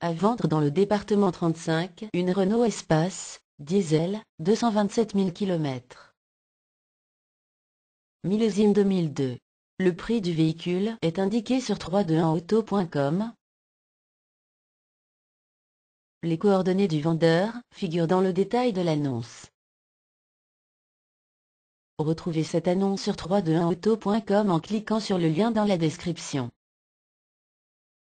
À vendre dans le département 35, une Renault Espace, diesel, 227 000 km. Millésime 2002. Le prix du véhicule est indiqué sur 321auto.com. Les coordonnées du vendeur figurent dans le détail de l'annonce. Retrouvez cette annonce sur 321auto.com en cliquant sur le lien dans la description.